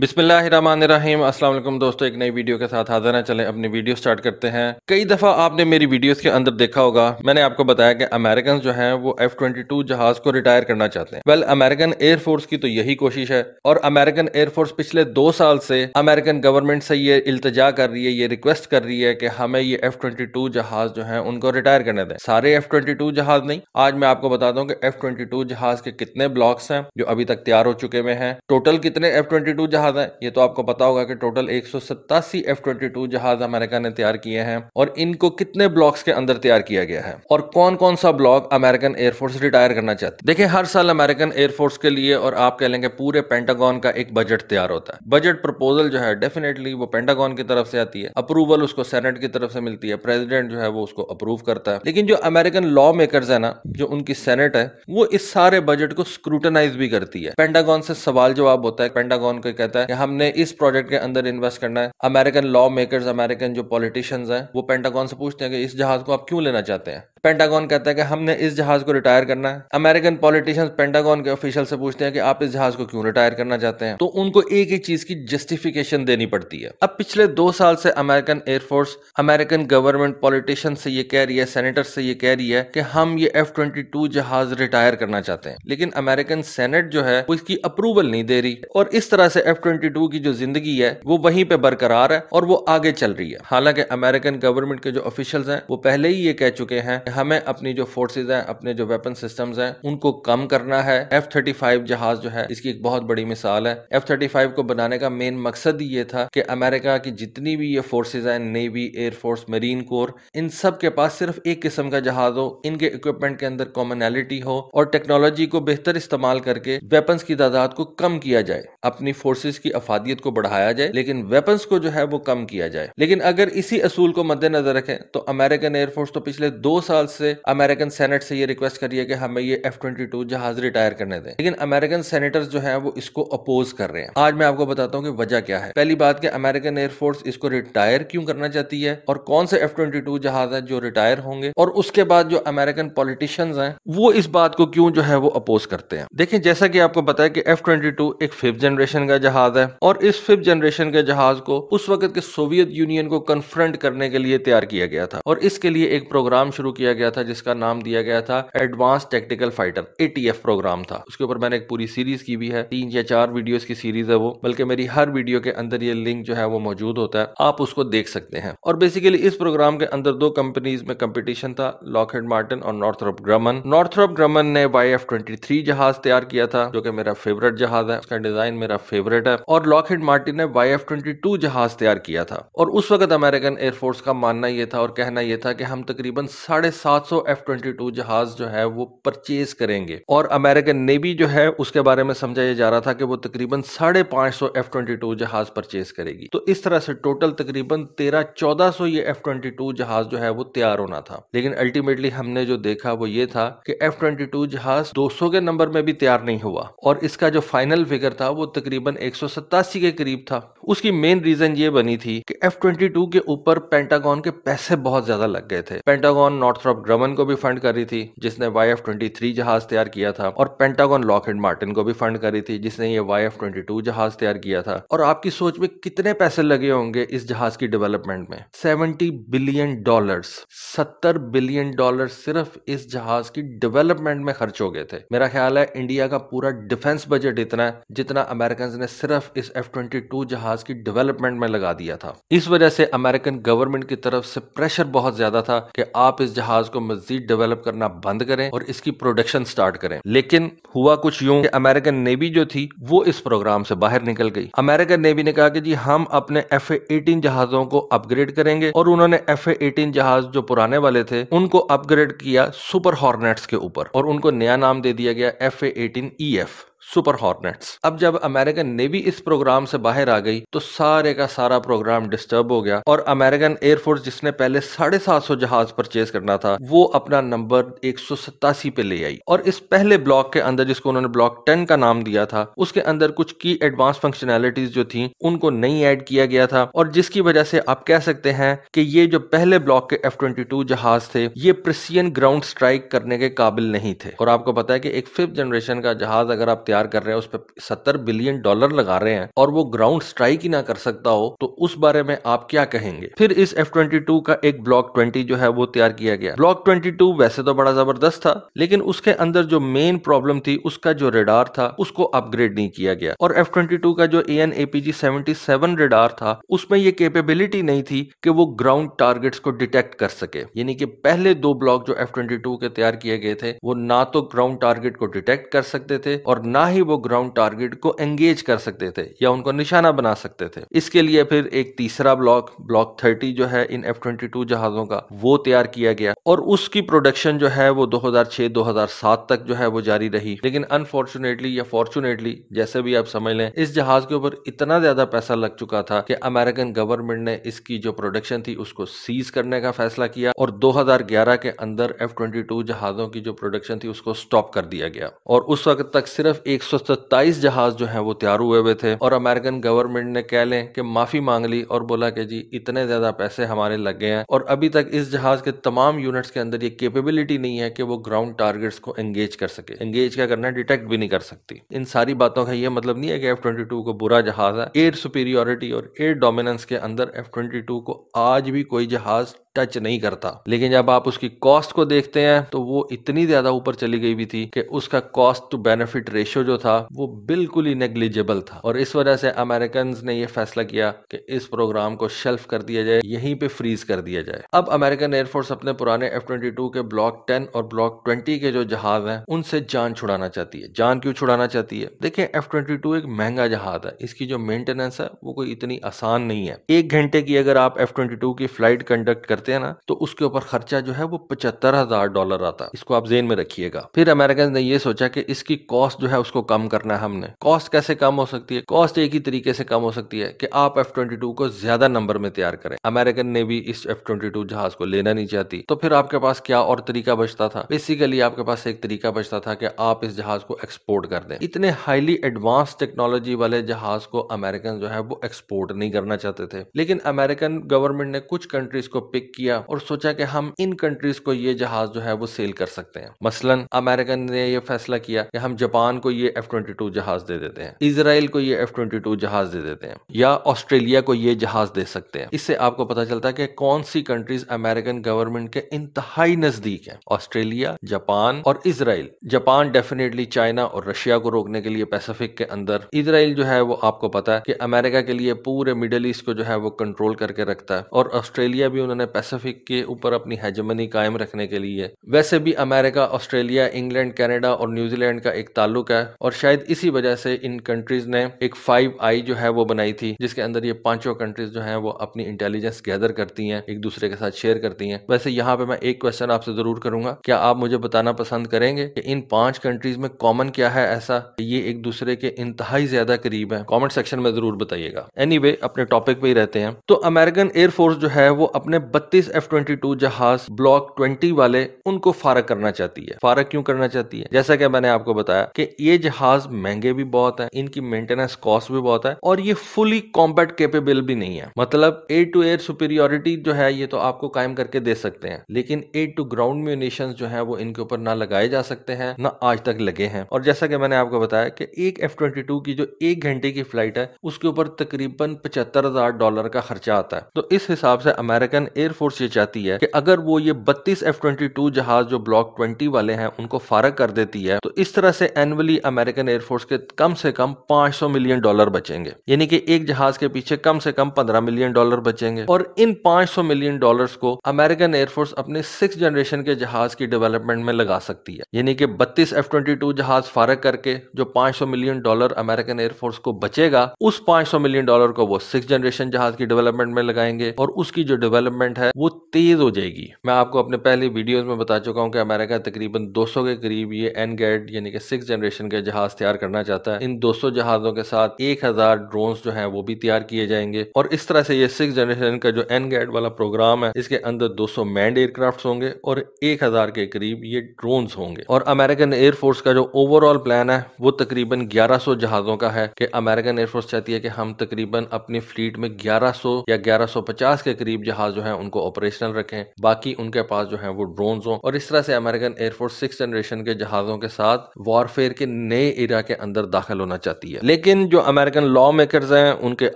बिसमीम असल दोस्तों एक नई वीडियो के साथ हाजिर हैं चलें अपनी वीडियो स्टार्ट करते हैं कई दफ़ा आपने मेरी वीडियोस के अंदर देखा होगा मैंने आपको बताया कि अमेरिकन जो हैं वो एफ ट्वेंटी टू जहाज को रिटायर करना चाहते हैं वेल अमेरिकन एयरफोर्स की तो यही कोशिश है और अमेरिकन एयरफोर्स पिछले दो साल से अमेरिकन गवर्नमेंट से ये इल्तजा कर रही है ये रिक्वेस्ट कर रही है कि हमें ये एफ ट्वेंटी टू जहाज जो है उनको रिटायर करने दें सारे एफ ट्वेंटी टू जहाज नहीं आज मैं आपको बताता हूँ कि एफ ट्वेंटी टू जहाज के कितने ब्लॉक्स हैं जो अभी तक तैयार हो चुके हुए हैं टोटल कितने एफ ट्वेंटी टू जहाज जहाज़ हैं ये तो आपको पता होगा कि टोटल एक सौ सत्तासी एफ ट्वेंटी टू जहाज अमेरिका ने तैयार किए हैं और इनको कितने ब्लॉक्स के अंदर तैयार किया गया है और कौन कौन सा ब्लॉक अमेरिकन एयरफोर्स रिटायर करना चाहते है देखिए हर साल अमेरिकन एयरफोर्स के लिए और आप कह लेंगे पूरे पेंटागॉन का एक बजट तैयार होता है बजट प्रपोजल जो है डेफिनेटली वो पेंटागॉन की तरफ से आती है अप्रूवल उसको सेनेट की तरफ से मिलती है प्रेसिडेंट जो है वो उसको अप्रूव करता है लेकिन जो अमेरिकन लॉ मेकर्स है ना जो उनकी सेनेट है वो इस सारे बजट को स्क्रूटनाइज भी करती है पेंटागॉन से सवाल जवाब होता है पेंटागॉन को कहते कहता है कि हमने इस प्रोजेक्ट के अंदर इन्वेस्ट करना है अमेरिकन लॉ मेकर्स अमेरिकन जो पॉलिटिशियंस हैं वो पेंटागॉन से पूछते हैं कि इस जहाज को आप क्यों लेना चाहते हैं पेंटागॉन कहता है कि हमने इस जहाज को रिटायर करना है अमेरिकन पॉलिटिशियंस पेंटागॉन के ऑफिशियल से पूछते हैं कि आप इस जहाज को क्यों रिटायर करना चाहते हैं तो उनको एक ही चीज की जस्टिफिकेशन देनी पड़ती है अब पिछले दो साल से American air force American government politician से ये कह रही है सेनेटर से ये कह रही है कि हम ये एफ ट्वेंटी टू जहाज रिटायर करना चाहते हैं लेकिन अमेरिकन सेनेट जो है वो इसकी अप्रूवल नहीं दे रही और इस तरह से एफ ट्वेंटी टू की जो जिंदगी है वो वहीं पे बरकरार है और वो आगे चल रही है हालांकि अमेरिकन गवर्नमेंट के जो ऑफिशियल्स हैं वो पहले ही ये कह चुके हैं हमें अपनी जो फोर्सेज हैं अपने जो वेपन सिस्टम्स हैं उनको कम करना है एफ थर्टी फाइव जहाज जो है इसकी एक बहुत बड़ी मिसाल है एफ थर्टी फाइव को बनाने का मेन मकसद ये था कि अमेरिका की जितनी भी ये फोर्सेज हैं नेवी एयरफोर्स मरीन कोर इन सब के पास सिर्फ एक किस्म का जहाज हो इनके इक्विपमेंट के अंदर कॉमनैलिटी हो और टेक्नोलॉजी को बेहतर इस्तेमाल करके वेपन्स की तादाद को कम किया जाए अपनी फोर्सेज की अफादियत को बढ़ाया जाए लेकिन वेपन्स को जो है वो कम किया जाए लेकिन अगर इसी असूल को मद्देनजर रखें तो अमेरिकन एयरफोर्स तो पिछले दो साल साल से अमेरिकन सेनेट से ये रिक्वेस्ट करी है कि हमें ये एफ ट्वेंटी टू जहाज रिटायर करने दें लेकिन अमेरिकन सेनेटर्स जो है वो इसको अपोज कर रहे हैं आज मैं आपको बताता हूँ कि वजह क्या है पहली बात कि अमेरिकन एयरफोर्स इसको रिटायर क्यों करना चाहती है और कौन से एफ ट्वेंटी टू जहाज है जो रिटायर होंगे और उसके बाद जो अमेरिकन पॉलिटिशियंस है वो इस बात को क्यों जो है वो अपोज करते हैं देखें जैसा कि आपको बताया कि एफ ट्वेंटी टू एक फिफ्थ जनरेशन का जहाज है और इस फिफ्थ जनरेशन के जहाज को उस वक्त के सोवियत यूनियन को कन्फ्रंट करने के लिए तैयार किया गया था और इसके लिए एक प्रोग्राम शुरू किया गया था जिसका नाम दिया गया था advance tactical fighter ATF program था उसके ऊपर मैंने एक पूरी सीरीज की भी है तीन या चार वीडियोस की सीरीज है वो बल्कि मेरी हर वीडियो के अंदर ये लिंक जो है वो मौजूद होता है आप उसको देख सकते हैं और बेसिकली इस प्रोग्राम के अंदर दो कंपनीज में कम्पिटिशन था लॉकहेड मार्टिन और नॉर्थरॉप ग्रमन नॉर्थरॉप ग्रमन ने वाई एफ ट्वेंटी थ्री जहाज तैयार किया था जो कि मेरा फेवरेट जहाज है उसका डिजाइन मेरा फेवरेट है और लॉकहेड मार्टिन ने वाई एफ ट्वेंटी टू जहाज तैयार किया था और उस वक्त अमेरिकन एयरफोर्स का मानना यह था और कहना यह था कि हम तकरीबन साढ़े 700 ट्वेंटी टू जहाज जो है वो परचेज करेंगे और अमेरिकन नेवी जो है उसके बारे में समझाया जा रहा था कि वो तकरीबन साढ़े पांच सौ एफ ट्वेंटी टू जहाज परचेज करेगी तो इस तरह से टोटल तकरीबन तेरह चौदह सौ ये एफ ट्वेंटी टू जहाज जो है वो तैयार होना था लेकिन अल्टीमेटली हमने जो देखा वो ये था कि एफ ट्वेंटी टू जहाज दो सौ के नंबर में भी तैयार नहीं हुआ और इसका जो फाइनल फिगर था वो तकरीबन एक सौ सतासी के करीब था उसकी मेन रीजन ये बनी थी कि एफ ट्वेंटी टू के ऊपर पेंटागॉन के पैसे बहुत ज्यादा लग गए थे पेंटागॉन नॉर्थरॉप ग्रमन को भी फंड कर रही थी जिसने वाई एफ ट्वेंटी थ्री जहाज तैयार किया था और पेंटागॉन लॉक एंड मार्टिन को भी फंड कर रही थी जिसने ये वाई एफ ट्वेंटी टू जहाज तैयार किया था और आपकी सोच में कितने पैसे लगे होंगे इस जहाज की डेवलपमेंट में सेवेंटी बिलियन डॉलर सत्तर बिलियन डॉलर सिर्फ इस जहाज की डेवलपमेंट में खर्च हो गए थे मेरा ख्याल है इंडिया का पूरा डिफेंस बजट इतना है जितना अमेरिकन ने सिर्फ इस एफ ट्वेंटी टू जहाज जहाज की डेवलपमेंट में लगा दिया था इस वजह से अमेरिकन गवर्नमेंट की तरफ से प्रेशर बहुत ज्यादा था कि आप इस जहाज को मजीद डेवलप करना बंद करें और इसकी प्रोडक्शन स्टार्ट करें लेकिन हुआ कुछ यूं कि अमेरिकन नेवी जो थी वो इस प्रोग्राम से बाहर निकल गई अमेरिकन नेवी ने कहा कि जी हम अपने एफ एटीन जहाजों को अपग्रेड करेंगे और उन्होंने एफ एटीन जहाज जो पुराने वाले थे उनको अपग्रेड किया सुपर हॉर्नेट्स के ऊपर और उनको नया नाम दे दिया गया F eighteen E F super hornets अब जब अमेरिकन नेवी इस प्रोग्राम से बाहर आ गई तो सारे का सारा प्रोग्राम डिस्टर्ब हो गया और अमेरिकन एयरफोर्स जिसने पहले साढ़े सात सौ जहाज परचेज करना था वो अपना नंबर एक सौ सतासी पे ले आई और इस पहले ब्लॉक के अंदर जिसको उन्होंने ब्लॉक टेन का नाम दिया था उसके अंदर कुछ की एडवांस फंक्शनैलिटीज जो थी उनको नहीं ऐड किया गया था और जिसकी वजह से आप कह सकते हैं कि ये जो पहले ब्लॉक के एफ ट्वेंटी टू जहाज थे ये प्रिसियन ग्राउंड स्ट्राइक करने के काबिल नहीं थे और आपको पता है कि एक फिफ्थ जनरेशन का जहाज अगर आप तैयार कर रहे हैं उस पर सत्तर बिलियन डॉलर लगा रहे हैं और वो ग्राउंड स्ट्राइक ही ना कर सकता हो तो उस बारे में आप क्या कहेंगे फिर इस एफ ट्वेंटी टू का एक ब्लॉक ट्वेंटी जो है वो तैयार किया गया ब्लॉक ट्वेंटी टू वैसे तो बड़ा जबरदस्त था लेकिन उसके अंदर जो मेन प्रॉब्लम थी उसका जो रेडार था उसको अपग्रेड नहीं किया गया और एफ ट्वेंटी टू का जो A N APG seventy seven radar था उसमें ये केपेबिलिटी नहीं थी कि वो ग्राउंड टारगेट्स को डिटेक्ट कर सके यानी कि पहले दो ब्लॉक जो एफ ट्वेंटी टू के तैयार किए गए थे वो ना तो ग्राउंड टारगेट को डिटेक्ट कर सकते थे और ना ना ही वो ग्राउंड टारगेट को एंगेज कर सकते थे या उनको निशाना बना सकते थे इसके लिए फिर एक तीसरा ब्लॉक ब्लॉक थर्टी जो है इन एफ ट्वेंटी टू जहाजों का वो तैयार किया गया और उसकी प्रोडक्शन जो है वो 2006-2007 तक जो है वो जारी रही लेकिन अनफॉर्चुनेटली या फॉर्चुनेटली जैसे भी आप समझ लें इस जहाज के ऊपर इतना ज्यादा पैसा लग चुका था कि अमेरिकन गवर्नमेंट ने इसकी जो प्रोडक्शन थी उसको सीज करने का फैसला किया और 2011 के अंदर एफ ट्वेंटी जहाजों की जो प्रोडक्शन थी उसको स्टॉप कर दिया गया और उस वक्त तक सिर्फ ए एक जहाज जो है वो तैयार हुए हुए थे और अमेरिकन गवर्नमेंट ने कह लें कि माफी मांग ली और बोला कि जी इतने ज्यादा पैसे हमारे लग गए हैं और अभी तक इस जहाज के तमाम यूनिट्स के अंदर ये केपेबिलिटी नहीं है कि वो ग्राउंड टारगेट्स को एंगेज कर सके एंगेज क्या करना डिटेक्ट भी नहीं कर सकती इन सारी बातों का यह मतलब नहीं है कि एफ ट्वेंटी टू को बुरा जहाज है एयर सुपीरियोरिटी और एयर डोमिनेंस के अंदर एफ ट्वेंटी टू को आज भी कोई जहाज टच नहीं करता लेकिन जब आप उसकी कॉस्ट को देखते हैं तो वो इतनी ज्यादा ऊपर चली गई भी थी कि उसका कॉस्ट टू बेनिफिट रेशियो जो था वो बिल्कुल ही नेग्लिजेबल था और इस वजह से अमेरिकन ने यह फैसला किया कि इस प्रोग्राम को शेल्फ कर दिया जाए यहीं पे फ्रीज कर दिया जाए अब अमेरिकन एयरफोर्स अपने पुराने एफ ट्वेंटी टू के ब्लॉक टेन और ब्लॉक ट्वेंटी के जो जहाज हैं उनसे जान छुड़ाना चाहती है जान क्यों छुड़ाना चाहती है देखिये एफ ट्वेंटी टू एक महंगा जहाज है इसकी जो मेंटेनेंस है वो कोई इतनी आसान नहीं है एक घंटे की अगर आप एफ ट्वेंटी टू की फ्लाइट कंडक्ट करते हैं ना तो उसके ऊपर खर्चा जो है वो पचहत्तर हजार डॉलर आता इसको आप जेन में रखिएगा फिर अमेरिकन ने ये सोचा कि इसकी कॉस्ट जो है उसको कम करना है हमने कॉस्ट कैसे कम हो सकती है कॉस्ट एक ही तरीके से कम हो सकती है कि आप एफ ट्वेंटी टू को ज्यादा नंबर में तैयार करें अमेरिकन ने भी इस एफ ट्वेंटी टू जहाज को लेना नहीं चाहती तो फिर आपके पास क्या और तरीका बचता था बेसिकली आपके पास एक तरीका बचता था कि आप इस जहाज को एक्सपोर्ट कर दें इतने हाईली एडवांस टेक्नोलॉजी वाले जहाज को अमेरिकन जो है वो एक्सपोर्ट नहीं करना चाहते थे लेकिन अमेरिकन गवर्नमेंट ने कुछ कंट्रीज को पिक किया और सोचा कि हम इन कंट्रीज को ये जहाज जो है वो सेल कर सकते हैं मसलन अमेरिकन ने ये फैसला किया कि हम जापान को ये एफ ट्वेंटी टू जहाज दे देते हैं इसराइल को ये एफ ट्वेंटी टू जहाज दे देते हैं या ऑस्ट्रेलिया को ये जहाज दे सकते हैं इससे आपको पता चलता है कि कौन सी कंट्रीज अमेरिकन गवर्नमेंट के इंतहाई नजदीक है ऑस्ट्रेलिया जापान और इसराइल जापान डेफिनेटली चाइना और रशिया को रोकने के लिए पैसेफिक के अंदर इसराइल जो है वो आपको पता है कि अमेरिका के लिए पूरे मिडल ईस्ट को जो है वो कंट्रोल करके रखता है और ऑस्ट्रेलिया भी उन्होंने पैसिफिक के ऊपर अपनी हेजमनी कायम रखने के लिए वैसे भी अमेरिका ऑस्ट्रेलिया इंग्लैंड कनाडा और न्यूजीलैंड का एक ताल्लुक है और शायद इसी वजह से इन कंट्रीज ने एक फाइव आई जो है वो बनाई थी जिसके अंदर ये पांचों कंट्रीज जो है वो अपनी इंटेलिजेंस गैदर करती है एक दूसरे के साथ शेयर करती है वैसे यहाँ पे मैं एक क्वेश्चन आपसे जरूर करूंगा क्या आप मुझे बताना पसंद करेंगे की इन पांच कंट्रीज में कॉमन क्या है ऐसा ये एक दूसरे के इंतहाई ज्यादा करीब है कॉमेंट सेक्शन में जरूर बताइएगा एनी anyway, अपने टॉपिक पे ही रहते हैं तो अमेरिकन एयरफोर्स जो है वो अपने बत्तीस एफ ट्वेंटी टू जहाज ब्लॉक ट्वेंटी वाले उनको फारक करना चाहती है फारक क्यों करना चाहती है जैसा कि मैंने आपको बताया कि ये जहाज महंगे भी बहुत है इनकी मेंटेनेंस कॉस्ट भी बहुत है और ये फुली कॉम्पैक्ट केपेबल भी नहीं है मतलब ए टू एयर सुपीरियोरिटी जो है ये तो आपको कायम करके दे सकते हैं लेकिन ए टू ग्राउंड म्यूनिशन जो है वो इनके ऊपर ना लगाए जा सकते हैं ना आज तक लगे हैं और जैसा कि मैंने आपको बताया कि एक एफ ट्वेंटी टू की जो एक घंटे की फ्लाइट है उसके ऊपर तकरीबन पचहत्तर हजार डॉलर का खर्चा आता है तो इस हिसाब से अमेरिकन एयर एयरफोर्स ये चाहती है कि अगर वो ये 32 एफ ट्वेंटी टू जहाज जो ब्लॉक 20 वाले हैं उनको फारग कर देती है तो इस तरह से एनुअली अमेरिकन एयरफोर्स के कम से कम 500 मिलियन डॉलर बचेंगे यानी कि एक जहाज के पीछे कम से कम 15 मिलियन डॉलर बचेंगे और इन 500 मिलियन डॉलर को अमेरिकन एयरफोर्स अपने सिक्स जनरेशन के जहाज की डेवलपमेंट में लगा सकती है यानी कि बत्तीस एफ ट्वेंटी टू जहाज फारग करके जो पांच मिलियन डॉलर अमेरिकन एयरफोर्स को बचेगा उस पांच मिलियन डॉलर को वो सिक्स जनरेशन जहाज की डेवलपमेंट में लगाएंगे और उसकी जो डेवलपमेंट है है वो तेज हो जाएगी मैं आपको अपने पहले वीडियोस में बता चुका हूँ कि अमेरिका तकरीबन 200 के करीब ये एन गैड यानी कि सिक्स जनरेशन के जहाज तैयार करना चाहता है इन 200 जहाजों के साथ 1000 ड्रोन्स जो है वो भी तैयार किए जाएंगे और इस तरह से ये सिक्स जनरेशन का जो एन गैड वाला प्रोग्राम है इसके अंदर दो सौ मैंड एयरक्राफ्ट होंगे और एक हजार के करीब ये ड्रोन होंगे और अमेरिकन एयरफोर्स का जो ओवरऑल प्लान है वो तकरीबन ग्यारह जहाजों का है कि अमेरिकन एयरफोर्स चाहती है कि हम तकरीबन अपनी फ्लीट में ग्यारह या ग्यारह के करीब जहाज जो है उनको उनको ऑपरेशनल रखें बाकी उनके पास जो है वो ड्रोन हो और इस तरह से अमेरिकन एयरफोर्स सिक्स जनरेशन के जहाजों के साथ वॉरफेयर के नए एरिया के अंदर दाखिल होना चाहती है लेकिन जो अमेरिकन लॉ मेकर हैं उनके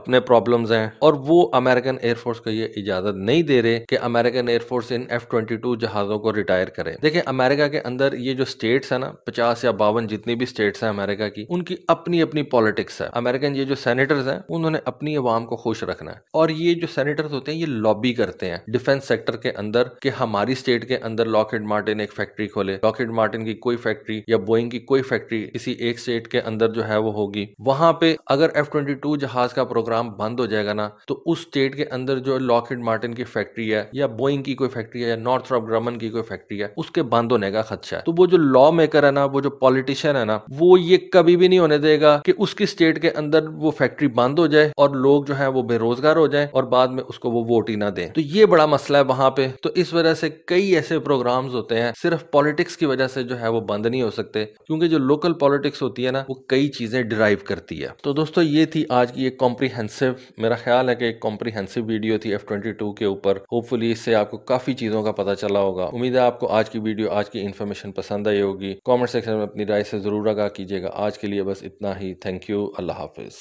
अपने प्रॉब्लम हैं और वो अमेरिकन एयरफोर्स को ये इजाजत नहीं दे रहे कि अमेरिकन एयरफोर्स इन एफ ट्वेंटी टू जहाजों को रिटायर करे देखिए अमेरिका के अंदर ये जो स्टेट्स है ना पचास या बावन जितनी भी स्टेट्स हैं अमेरिका की उनकी अपनी अपनी पॉलिटिक्स है अमेरिकन ये जो सेनेटर्स हैं उन्होंने अपनी आवाम को खुश रखना है और ये जो सेनेटर्स होते हैं ये लॉबी करते हैं डिफेंस सेक्टर के अंदर कि हमारी स्टेट के अंदर लॉकेट मार्टिन एक फैक्ट्री खोले लॉकेट मार्टिन की कोई फैक्ट्री या बोइंग की कोई फैक्ट्री किसी एक स्टेट के अंदर जो है वो होगी वहां पे अगर एफ ट्वेंटी टू जहाज का प्रोग्राम बंद हो जाएगा ना तो उस स्टेट के अंदर जो लॉकेट मार्टिन की फैक्ट्री है या बोइंग की कोई फैक्ट्री है या नॉर्थ ऑफ ग्रमन की कोई फैक्ट्री है उसके बंद होने का खदशा है तो वो जो लॉ मेकर है ना वो जो पॉलिटिशियन है ना वो ये कभी भी नहीं होने देगा कि उसकी स्टेट के अंदर वो फैक्ट्री बंद हो जाए और लोग जो है वो बेरोजगार हो जाए और बाद में उसको वो वोट ही ना दें तो ये बड़ा मसला है वहां पे तो इस वजह से कई ऐसे प्रोग्राम्स होते हैं सिर्फ पॉलिटिक्स की वजह से जो है वो बंद नहीं हो सकते क्योंकि जो लोकल पॉलिटिक्स होती है ना वो कई चीज़ें डिराइव करती है तो दोस्तों ये थी आज की एक कॉम्प्रीहेंसिव मेरा ख्याल है कि एक कॉम्प्रीहेंसिव वीडियो थी एफ के ऊपर होपफुली इससे आपको काफ़ी चीज़ों का पता चला होगा उम्मीद है आपको आज की वीडियो आज की इन्फॉर्मेशन पसंद आई होगी कॉमेंट सेक्शन में अपनी राय से ज़रूर आगा कीजिएगा आज के लिए बस इतना ही थैंक यू अल्लाह हाफिज़